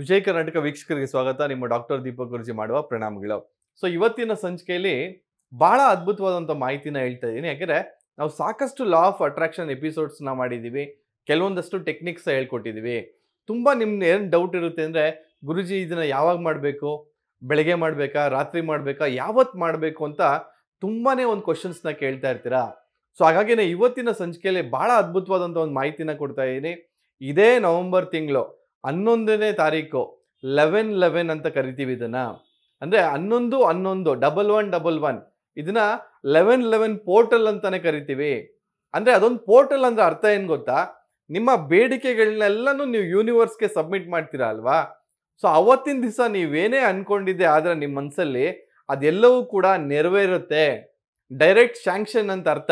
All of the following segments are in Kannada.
ವಿಜಯ ಕರ್ನಾಟಕ ವೀಕ್ಷಕರಿಗೆ ಸ್ವಾಗತ ನಿಮ್ಮ ಡಾಕ್ಟರ್ ದೀಪಕ್ ಗುರುಜಿ ಮಾಡುವ ಪ್ರಣಾಮಗಳು ಸೊ ಇವತ್ತಿನ ಸಂಚಿಕೆಯಲ್ಲಿ ಬಹಳ ಅದ್ಭುತವಾದಂಥ ಮಾಹಿತಿನ ಹೇಳ್ತಾ ಇದ್ದೀನಿ ಯಾಕಂದರೆ ನಾವು ಸಾಕಷ್ಟು ಲಾ ಆಫ್ ಅಟ್ರಾಕ್ಷನ್ ಎಪಿಸೋಡ್ಸ್ನ ಮಾಡಿದ್ದೀವಿ ಕೆಲವೊಂದಷ್ಟು ಟೆಕ್ನಿಕ್ಸ್ ಹೇಳ್ಕೊಟ್ಟಿದ್ದೀವಿ ತುಂಬ ನಿಮ್ಗೆ ಏನು ಡೌಟ್ ಇರುತ್ತೆ ಅಂದರೆ ಗುರುಜಿ ಇದನ್ನು ಯಾವಾಗ ಮಾಡಬೇಕು ಬೆಳಗ್ಗೆ ಮಾಡಬೇಕಾ ರಾತ್ರಿ ಮಾಡಬೇಕಾ ಯಾವತ್ತು ಮಾಡಬೇಕು ಅಂತ ತುಂಬಾ ಒಂದು ಕ್ವಶನ್ಸ್ನ ಕೇಳ್ತಾ ಇರ್ತೀರಾ ಸೊ ಹಾಗಾಗಿ ಇವತ್ತಿನ ಸಂಚಿಕೆಯಲ್ಲಿ ಭಾಳ ಅದ್ಭುತವಾದಂಥ ಒಂದು ಮಾಹಿತಿನ ಕೊಡ್ತಾ ಇದ್ದೀನಿ ಇದೇ ನವೆಂಬರ್ ತಿಂಗಳು ಹನ್ನೊಂದನೇ ತಾರೀಕು ಲೆವೆನ್ ಲೆವೆನ್ ಅಂತ ಕರಿತೀವಿ ಇದನ್ನು ಅಂದರೆ ಹನ್ನೊಂದು ಹನ್ನೊಂದು ಡಬಲ್ ಒನ್ ಡಬಲ್ ಒನ್ ಇದನ್ನ ಲೆವೆನ್ ಲೆವೆನ್ ಪೋರ್ಟಲ್ ಅಂತಲೇ ಕರಿತೀವಿ ಅಂದರೆ ಅದೊಂದು ಪೋರ್ಟಲ್ ಅಂದರೆ ಅರ್ಥ ಏನು ಗೊತ್ತಾ ನಿಮ್ಮ ಬೇಡಿಕೆಗಳನ್ನೆಲ್ಲನೂ ನೀವು ಯೂನಿವರ್ಸ್ಗೆ ಸಬ್ಮಿಟ್ ಮಾಡ್ತೀರಾ ಅಲ್ವಾ ಸೊ ಅವತ್ತಿನ ದಿವಸ ನೀವೇನೇ ಅಂದ್ಕೊಂಡಿದ್ದೆ ಆದರೆ ನಿಮ್ಮ ಮನಸ್ಸಲ್ಲಿ ಅದೆಲ್ಲವೂ ಕೂಡ ನೆರವೇರುತ್ತೆ ಡೈರೆಕ್ಟ್ ಶ್ಯಾಂಕ್ಷನ್ ಅಂತ ಅರ್ಥ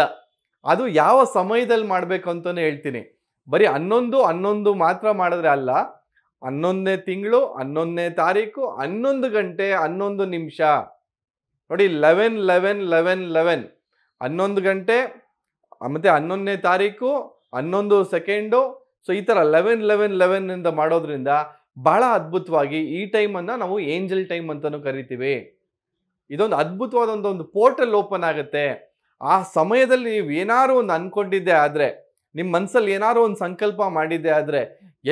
ಅದು ಯಾವ ಸಮಯದಲ್ಲಿ ಮಾಡಬೇಕು ಅಂತಲೇ ಹೇಳ್ತೀನಿ ಬರೀ ಹನ್ನೊಂದು ಹನ್ನೊಂದು ಮಾತ್ರ ಮಾಡಿದ್ರೆ ಅಲ್ಲ ಹನ್ನೊಂದನೇ ತಿಂಗಳು ಹನ್ನೊಂದನೇ ತಾರೀಕು ಹನ್ನೊಂದು ಗಂಟೆ ಹನ್ನೊಂದು ನಿಮಿಷ ನೋಡಿ ಲೆವೆನ್ ಲೆವೆನ್ ಲೆವೆನ್ ಲೆವೆನ್ ಹನ್ನೊಂದು ಗಂಟೆ ಮತ್ತು ಹನ್ನೊಂದನೇ ತಾರೀಕು ಹನ್ನೊಂದು ಸೆಕೆಂಡು ಸೊ ಈ ಥರ ಲೆವೆನ್ ಲೆವೆನ್ ಲೆವೆನ್ನಿಂದ ಮಾಡೋದ್ರಿಂದ ಬಹಳ ಅದ್ಭುತವಾಗಿ ಈ ಟೈಮನ್ನು ನಾವು ಏಂಜಲ್ ಟೈಮ್ ಅಂತಲೂ ಕರಿತೀವಿ ಇದೊಂದು ಅದ್ಭುತವಾದಂಥ ಒಂದು ಪೋರ್ಟಲ್ ಓಪನ್ ಆಗುತ್ತೆ ಆ ಸಮಯದಲ್ಲಿ ನೀವು ಏನಾರು ಒಂದು ಅಂದ್ಕೊಂಡಿದ್ದೆ ಆದರೆ ನಿಮ್ಮ ಮನಸ್ಸಲ್ಲಿ ಏನಾದ್ರು ಒಂದು ಸಂಕಲ್ಪ ಮಾಡಿದ್ದೆ ಆದರೆ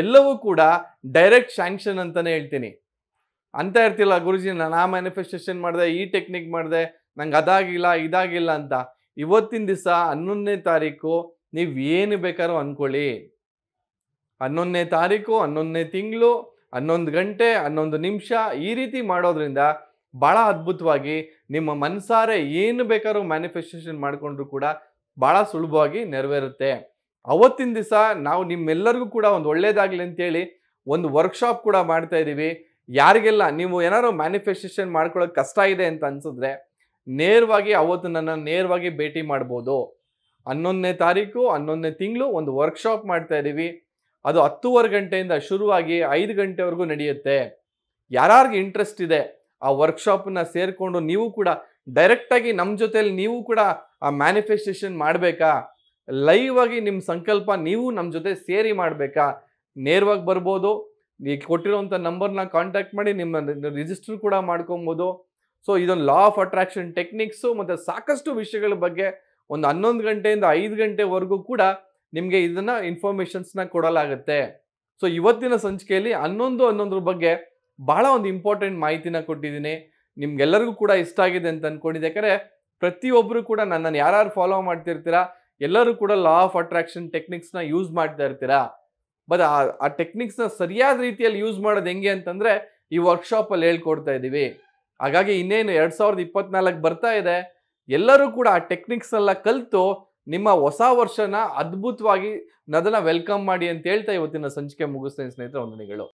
ಎಲ್ಲವೂ ಕೂಡ ಡೈರೆಕ್ಟ್ ಶ್ಯಾಂಕ್ಷನ್ ಅಂತಾನೆ ಹೇಳ್ತೀನಿ ಅಂತ ಇರ್ತಿಲ್ಲ ಗುರುಜಿ ಆ ಮ್ಯಾನಿಫೆಸ್ಟೇಷನ್ ಮಾಡಿದೆ ಈ ಟೆಕ್ನಿಕ್ ಮಾಡಿದೆ ನಂಗೆ ಅದಾಗಿಲ್ಲ ಇದಾಗಿಲ್ಲ ಅಂತ ಇವತ್ತಿನ ದಿವಸ ಹನ್ನೊಂದನೇ ತಾರೀಕು ನೀವು ಏನು ಬೇಕಾದ್ರೂ ಅಂದ್ಕೊಳ್ಳಿ ಹನ್ನೊಂದನೇ ತಾರೀಕು ಹನ್ನೊಂದನೇ ತಿಂಗಳು ಹನ್ನೊಂದು ಗಂಟೆ ಹನ್ನೊಂದು ನಿಮಿಷ ಈ ರೀತಿ ಮಾಡೋದ್ರಿಂದ ಭಾಳ ಅದ್ಭುತವಾಗಿ ನಿಮ್ಮ ಮನಸಾರೆ ಏನು ಬೇಕಾದ್ರೂ ಮ್ಯಾನಿಫೆಸ್ಟೇಷನ್ ಮಾಡಿಕೊಂಡ್ರು ಕೂಡ ಭಾಳ ಸುಲಭವಾಗಿ ನೆರವೇರುತ್ತೆ ಅವತ್ತಿನ ದಿವಸ ನಾವು ನಿಮ್ಮೆಲ್ಲರಿಗೂ ಕೂಡ ಒಂದು ಒಳ್ಳೇದಾಗಲಿ ಅಂತೇಳಿ ಒಂದು ವರ್ಕ್ಶಾಪ್ ಕೂಡ ಮಾಡ್ತಾ ಇದ್ದೀವಿ ಯಾರಿಗೆಲ್ಲ ನೀವು ಏನಾದ್ರು ಮ್ಯಾನಿಫೆಸ್ಟೇಷನ್ ಮಾಡ್ಕೊಳ್ಳೋಕೆ ಕಷ್ಟ ಇದೆ ಅಂತ ಅನಿಸಿದ್ರೆ ನೇರವಾಗಿ ಅವತ್ತು ನನ್ನ ನೇರವಾಗಿ ಭೇಟಿ ಮಾಡ್ಬೋದು ಹನ್ನೊಂದನೇ ತಾರೀಕು ಹನ್ನೊಂದನೇ ತಿಂಗಳು ಒಂದು ವರ್ಕ್ಶಾಪ್ ಮಾಡ್ತಾ ಇದ್ದೀವಿ ಅದು ಹತ್ತೂವರೆ ಗಂಟೆಯಿಂದ ಶುರುವಾಗಿ ಐದು ಗಂಟೆವರೆಗೂ ನಡೆಯುತ್ತೆ ಯಾರ್ಯಾರಿಗೆ ಇಂಟ್ರೆಸ್ಟ್ ಇದೆ ಆ ವರ್ಕ್ಶಾಪನ್ನ ಸೇರಿಕೊಂಡು ನೀವು ಕೂಡ ಡೈರೆಕ್ಟಾಗಿ ನಮ್ಮ ಜೊತೆಯಲ್ಲಿ ನೀವು ಕೂಡ ಆ ಮ್ಯಾನಿಫೆಸ್ಟೇಷನ್ ಮಾಡಬೇಕಾ ಲೈವ್ ಆಗಿ ನಿಮ್ಮ ಸಂಕಲ್ಪ ನೀವು ನಮ್ಮ ಜೊತೆ ಸೇರಿ ಮಾಡಬೇಕಾ ನೇರವಾಗಿ ಬರ್ಬೋದು ಈ ಕೊಟ್ಟಿರೋಂಥ ನಂಬರ್ನ ಕಾಂಟ್ಯಾಕ್ಟ್ ಮಾಡಿ ನಿಮ್ಮ ರಿಜಿಸ್ಟರ್ ಕೂಡ ಮಾಡ್ಕೊಬೋದು ಸೊ ಇದೊಂದು ಲಾ ಆಫ್ ಅಟ್ರಾಕ್ಷನ್ ಟೆಕ್ನಿಕ್ಸು ಮತ್ತು ಸಾಕಷ್ಟು ವಿಷಯಗಳ ಬಗ್ಗೆ ಒಂದು ಹನ್ನೊಂದು ಗಂಟೆಯಿಂದ ಐದು ಗಂಟೆವರೆಗೂ ಕೂಡ ನಿಮಗೆ ಇದನ್ನು ಇನ್ಫಾರ್ಮೇಷನ್ಸ್ನ ಕೊಡಲಾಗುತ್ತೆ ಸೊ ಇವತ್ತಿನ ಸಂಚಿಕೆಯಲ್ಲಿ ಹನ್ನೊಂದು ಹನ್ನೊಂದ್ರ ಬಗ್ಗೆ ಬಹಳ ಒಂದು ಇಂಪಾರ್ಟೆಂಟ್ ಮಾಹಿತಿನ ಕೊಟ್ಟಿದ್ದೀನಿ ನಿಮ್ಗೆಲ್ಲರಿಗೂ ಕೂಡ ಇಷ್ಟ ಆಗಿದೆ ಅಂತ ಅಂದ್ಕೊಂಡಿದ್ದೆ ಯಾಕಂದರೆ ಪ್ರತಿಯೊಬ್ಬರು ಕೂಡ ನನ್ನನ್ನು ಯಾರು ಫಾಲೋ ಮಾಡ್ತಿರ್ತೀರಾ ಎಲ್ಲರೂ ಕೂಡ ಲಾ ಆಫ್ ಅಟ್ರಾಕ್ಷನ್ ಟೆಕ್ನಿಕ್ಸ್ನ ಯೂಸ್ ಮಾಡ್ತಾ ಇರ್ತೀರಾ ಬಟ್ ಆ ಆ ಟೆಕ್ನಿಕ್ಸ್ನ ಸರಿಯಾದ ರೀತಿಯಲ್ಲಿ ಯೂಸ್ ಮಾಡೋದು ಹೆಂಗೆ ಅಂತಂದರೆ ಈ ವರ್ಕ್ಶಾಪಲ್ಲಿ ಹೇಳ್ಕೊಡ್ತಾ ಇದ್ದೀವಿ ಹಾಗಾಗಿ ಇನ್ನೇನು ಎರಡು ಸಾವಿರದ ಇಪ್ಪತ್ನಾಲ್ಕು ಬರ್ತಾ ಇದೆ ಎಲ್ಲರೂ ಕೂಡ ಆ ಟೆಕ್ನಿಕ್ಸ್ನೆಲ್ಲ ಕಲಿತು ನಿಮ್ಮ ಹೊಸ ವರ್ಷನ ಅದ್ಭುತವಾಗಿ ನದನ ವೆಲ್ಕಮ್ ಮಾಡಿ ಅಂತ ಹೇಳ್ತಾ ಇವತ್ತಿನ ಸಂಚಿಕೆ ಮುಗಿಸ್ತೇನೆ ಸ್ನೇಹಿತರೆ ವಂದನೆಗಳು